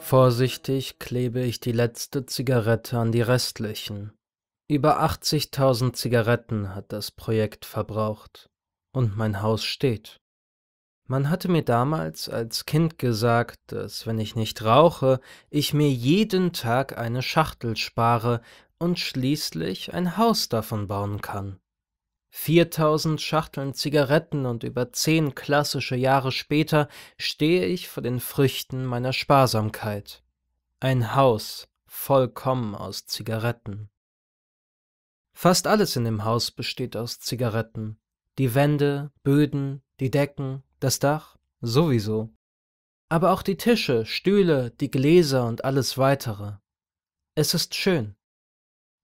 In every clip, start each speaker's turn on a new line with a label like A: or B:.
A: Vorsichtig klebe ich die letzte Zigarette an die restlichen. Über 80.000 Zigaretten hat das Projekt verbraucht und mein Haus steht. Man hatte mir damals als Kind gesagt, dass wenn ich nicht rauche, ich mir jeden Tag eine Schachtel spare und schließlich ein Haus davon bauen kann. 4000 Schachteln Zigaretten und über zehn klassische Jahre später stehe ich vor den Früchten meiner Sparsamkeit. Ein Haus vollkommen aus Zigaretten. Fast alles in dem Haus besteht aus Zigaretten. Die Wände, Böden, die Decken, das Dach, sowieso. Aber auch die Tische, Stühle, die Gläser und alles weitere. Es ist schön.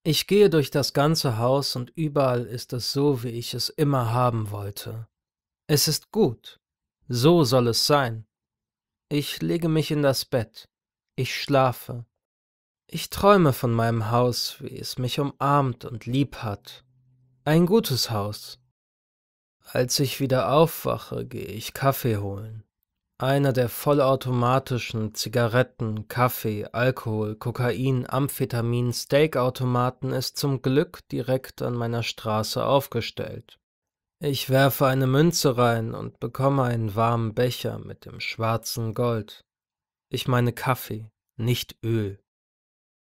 A: Ich gehe durch das ganze Haus und überall ist es so, wie ich es immer haben wollte. Es ist gut. So soll es sein. Ich lege mich in das Bett. Ich schlafe. Ich träume von meinem Haus, wie es mich umarmt und lieb hat. Ein gutes Haus. Als ich wieder aufwache, gehe ich Kaffee holen einer der vollautomatischen Zigaretten, Kaffee, Alkohol, Kokain, Amphetamin, Steakautomaten ist zum Glück direkt an meiner Straße aufgestellt. Ich werfe eine Münze rein und bekomme einen warmen Becher mit dem schwarzen Gold. Ich meine Kaffee, nicht Öl.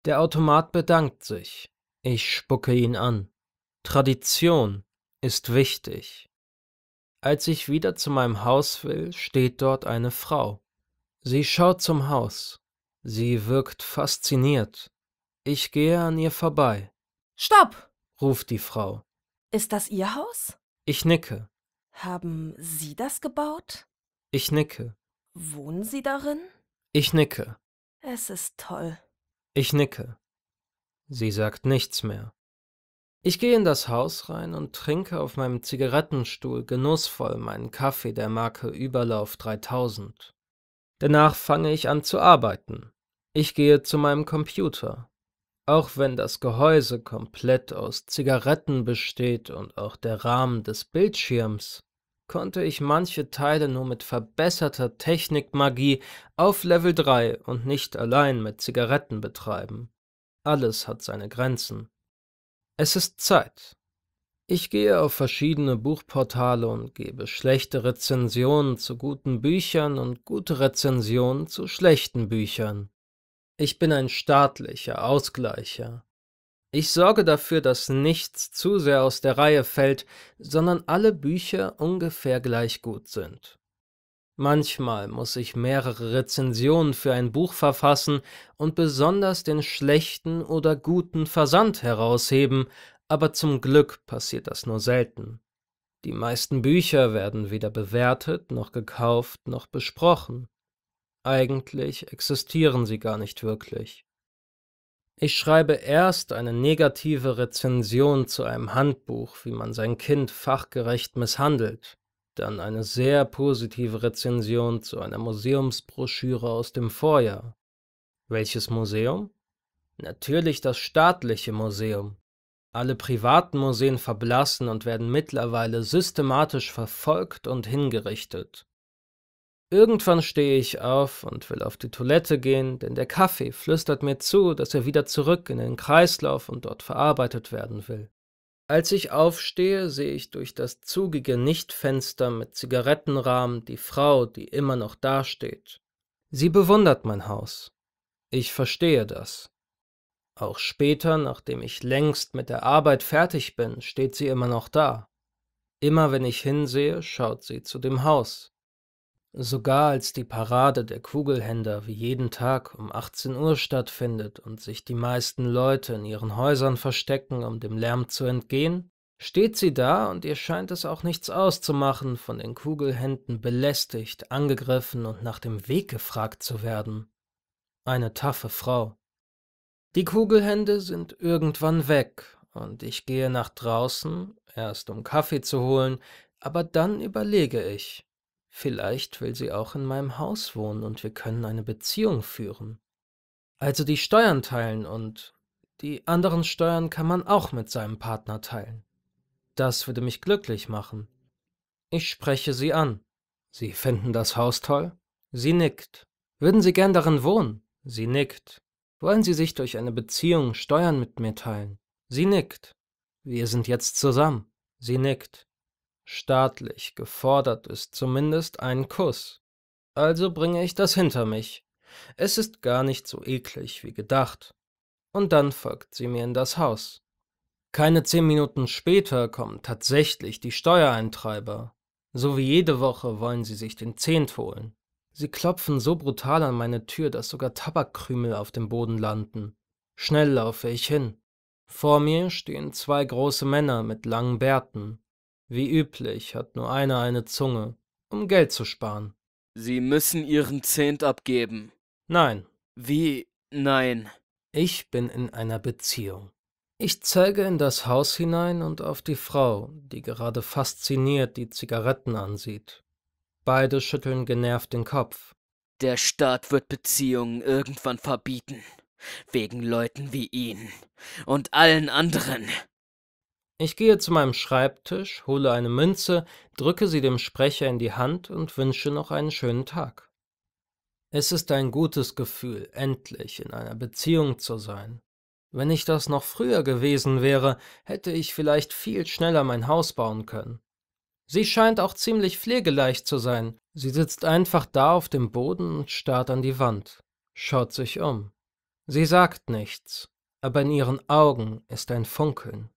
A: Der Automat bedankt sich. Ich spucke ihn an. Tradition ist wichtig. Als ich wieder zu meinem Haus will, steht dort eine Frau. Sie schaut zum Haus. Sie wirkt fasziniert. Ich gehe an ihr vorbei. Stopp! ruft die Frau. Ist das Ihr Haus? Ich nicke. Haben Sie das gebaut? Ich nicke. Wohnen Sie darin? Ich nicke. Es ist toll. Ich nicke. Sie sagt nichts mehr. Ich gehe in das Haus rein und trinke auf meinem Zigarettenstuhl genussvoll meinen Kaffee der Marke Überlauf 3000. Danach fange ich an zu arbeiten. Ich gehe zu meinem Computer. Auch wenn das Gehäuse komplett aus Zigaretten besteht und auch der Rahmen des Bildschirms, konnte ich manche Teile nur mit verbesserter Technikmagie auf Level 3 und nicht allein mit Zigaretten betreiben. Alles hat seine Grenzen. Es ist Zeit. Ich gehe auf verschiedene Buchportale und gebe schlechte Rezensionen zu guten Büchern und gute Rezensionen zu schlechten Büchern. Ich bin ein staatlicher Ausgleicher. Ich sorge dafür, dass nichts zu sehr aus der Reihe fällt, sondern alle Bücher ungefähr gleich gut sind. Manchmal muss ich mehrere Rezensionen für ein Buch verfassen und besonders den schlechten oder guten Versand herausheben, aber zum Glück passiert das nur selten. Die meisten Bücher werden weder bewertet, noch gekauft, noch besprochen. Eigentlich existieren sie gar nicht wirklich. Ich schreibe erst eine negative Rezension zu einem Handbuch, wie man sein Kind fachgerecht misshandelt. Dann eine sehr positive Rezension zu einer Museumsbroschüre aus dem Vorjahr. Welches Museum? Natürlich das staatliche Museum. Alle privaten Museen verblassen und werden mittlerweile systematisch verfolgt und hingerichtet. Irgendwann stehe ich auf und will auf die Toilette gehen, denn der Kaffee flüstert mir zu, dass er wieder zurück in den Kreislauf und dort verarbeitet werden will. Als ich aufstehe, sehe ich durch das zugige Nichtfenster mit Zigarettenrahmen die Frau, die immer noch dasteht. Sie bewundert mein Haus. Ich verstehe das. Auch später, nachdem ich längst mit der Arbeit fertig bin, steht sie immer noch da. Immer wenn ich hinsehe, schaut sie zu dem Haus. Sogar als die Parade der Kugelhändler wie jeden Tag um 18 Uhr stattfindet und sich die meisten Leute in ihren Häusern verstecken, um dem Lärm zu entgehen, steht sie da und ihr scheint es auch nichts auszumachen, von den Kugelhänden belästigt, angegriffen und nach dem Weg gefragt zu werden. Eine taffe Frau. Die Kugelhände sind irgendwann weg und ich gehe nach draußen, erst um Kaffee zu holen, aber dann überlege ich, Vielleicht will sie auch in meinem Haus wohnen und wir können eine Beziehung führen. Also die Steuern teilen und die anderen Steuern kann man auch mit seinem Partner teilen. Das würde mich glücklich machen. Ich spreche sie an. Sie finden das Haus toll? Sie nickt. Würden Sie gern darin wohnen? Sie nickt. Wollen Sie sich durch eine Beziehung Steuern mit mir teilen? Sie nickt. Wir sind jetzt zusammen. Sie nickt. Staatlich gefordert ist zumindest ein Kuss. Also bringe ich das hinter mich. Es ist gar nicht so eklig wie gedacht. Und dann folgt sie mir in das Haus. Keine zehn Minuten später kommen tatsächlich die Steuereintreiber. So wie jede Woche wollen sie sich den Zehnt holen. Sie klopfen so brutal an meine Tür, dass sogar Tabakkrümel auf dem Boden landen. Schnell laufe ich hin. Vor mir stehen zwei große Männer mit langen Bärten. Wie üblich hat nur einer eine Zunge, um Geld zu sparen. Sie müssen Ihren Zehnt abgeben. Nein. Wie? Nein. Ich bin in einer Beziehung. Ich zeige in das Haus hinein und auf die Frau, die gerade fasziniert die Zigaretten ansieht. Beide schütteln genervt den Kopf. Der Staat wird Beziehungen irgendwann verbieten. Wegen Leuten wie Ihnen und allen anderen. Ich gehe zu meinem Schreibtisch, hole eine Münze, drücke sie dem Sprecher in die Hand und wünsche noch einen schönen Tag. Es ist ein gutes Gefühl, endlich in einer Beziehung zu sein. Wenn ich das noch früher gewesen wäre, hätte ich vielleicht viel schneller mein Haus bauen können. Sie scheint auch ziemlich pflegeleicht zu sein. Sie sitzt einfach da auf dem Boden und starrt an die Wand, schaut sich um. Sie sagt nichts, aber in ihren Augen ist ein Funkeln.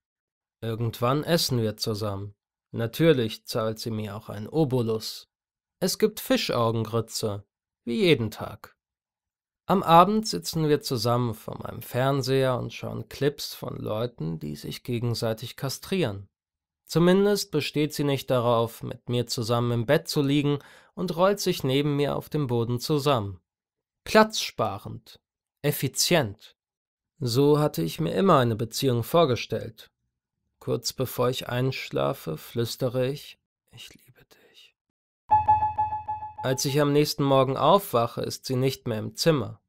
A: Irgendwann essen wir zusammen. Natürlich zahlt sie mir auch einen Obolus. Es gibt Fischaugengrütze, wie jeden Tag. Am Abend sitzen wir zusammen vor meinem Fernseher und schauen Clips von Leuten, die sich gegenseitig kastrieren. Zumindest besteht sie nicht darauf, mit mir zusammen im Bett zu liegen und rollt sich neben mir auf dem Boden zusammen. Platzsparend, effizient. So hatte ich mir immer eine Beziehung vorgestellt. Kurz bevor ich einschlafe, flüstere ich, ich liebe dich. Als ich am nächsten Morgen aufwache, ist sie nicht mehr im Zimmer.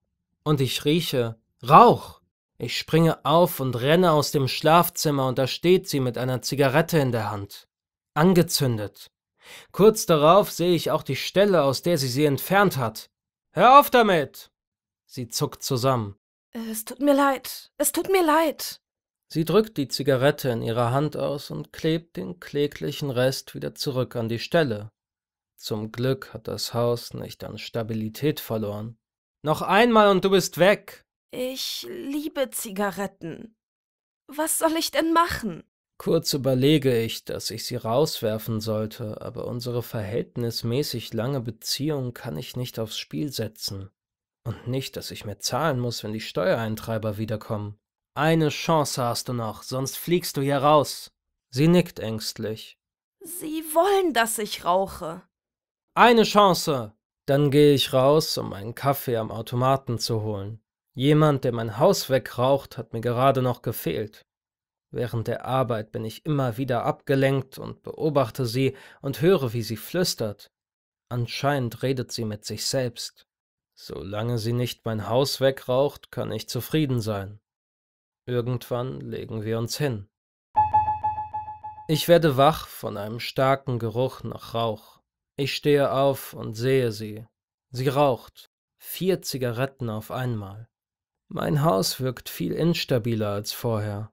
A: Und ich rieche Rauch. Ich springe auf und renne aus dem Schlafzimmer und da steht sie mit einer Zigarette in der Hand. Angezündet. Kurz darauf sehe ich auch die Stelle, aus der sie sie entfernt hat. Hör auf damit! Sie zuckt zusammen. Es tut mir leid. Es tut mir leid. Sie drückt die Zigarette in ihrer Hand aus und klebt den kläglichen Rest wieder zurück an die Stelle. Zum Glück hat das Haus nicht an Stabilität verloren. Noch einmal und du bist weg. Ich liebe Zigaretten. Was soll ich denn machen? Kurz überlege ich, dass ich sie rauswerfen sollte, aber unsere verhältnismäßig lange Beziehung kann ich nicht aufs Spiel setzen. Und nicht, dass ich mehr zahlen muss, wenn die Steuereintreiber wiederkommen. Eine Chance hast du noch, sonst fliegst du hier raus. Sie nickt ängstlich. Sie wollen, dass ich rauche. Eine Chance. Dann gehe ich raus, um einen Kaffee am Automaten zu holen. Jemand, der mein Haus wegraucht, hat mir gerade noch gefehlt. Während der Arbeit bin ich immer wieder abgelenkt und beobachte sie und höre, wie sie flüstert. Anscheinend redet sie mit sich selbst. Solange sie nicht mein Haus wegraucht, kann ich zufrieden sein. Irgendwann legen wir uns hin. Ich werde wach von einem starken Geruch nach Rauch. Ich stehe auf und sehe sie. Sie raucht. Vier Zigaretten auf einmal. Mein Haus wirkt viel instabiler als vorher.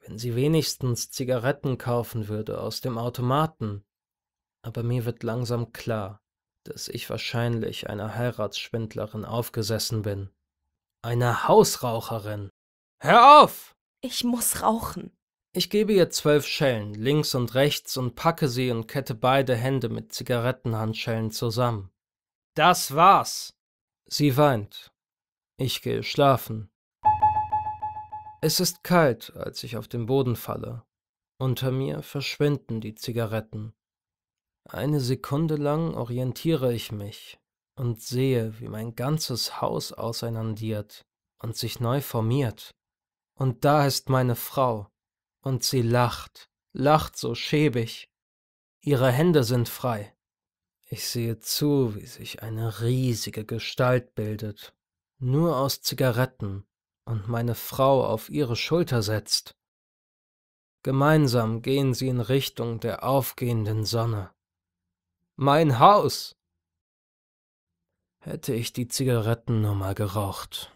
A: Wenn sie wenigstens Zigaretten kaufen würde aus dem Automaten. Aber mir wird langsam klar, dass ich wahrscheinlich einer Heiratsschwindlerin aufgesessen bin. Einer Hausraucherin. Hör auf! Ich muss rauchen. Ich gebe ihr zwölf Schellen, links und rechts, und packe sie und kette beide Hände mit Zigarettenhandschellen zusammen. Das war's! Sie weint. Ich gehe schlafen. Es ist kalt, als ich auf den Boden falle. Unter mir verschwinden die Zigaretten. Eine Sekunde lang orientiere ich mich und sehe, wie mein ganzes Haus auseinandiert und sich neu formiert. Und da ist meine Frau, und sie lacht, lacht so schäbig. Ihre Hände sind frei. Ich sehe zu, wie sich eine riesige Gestalt bildet, nur aus Zigaretten, und meine Frau auf ihre Schulter setzt. Gemeinsam gehen sie in Richtung der aufgehenden Sonne. Mein Haus! Hätte ich die Zigaretten nur mal geraucht.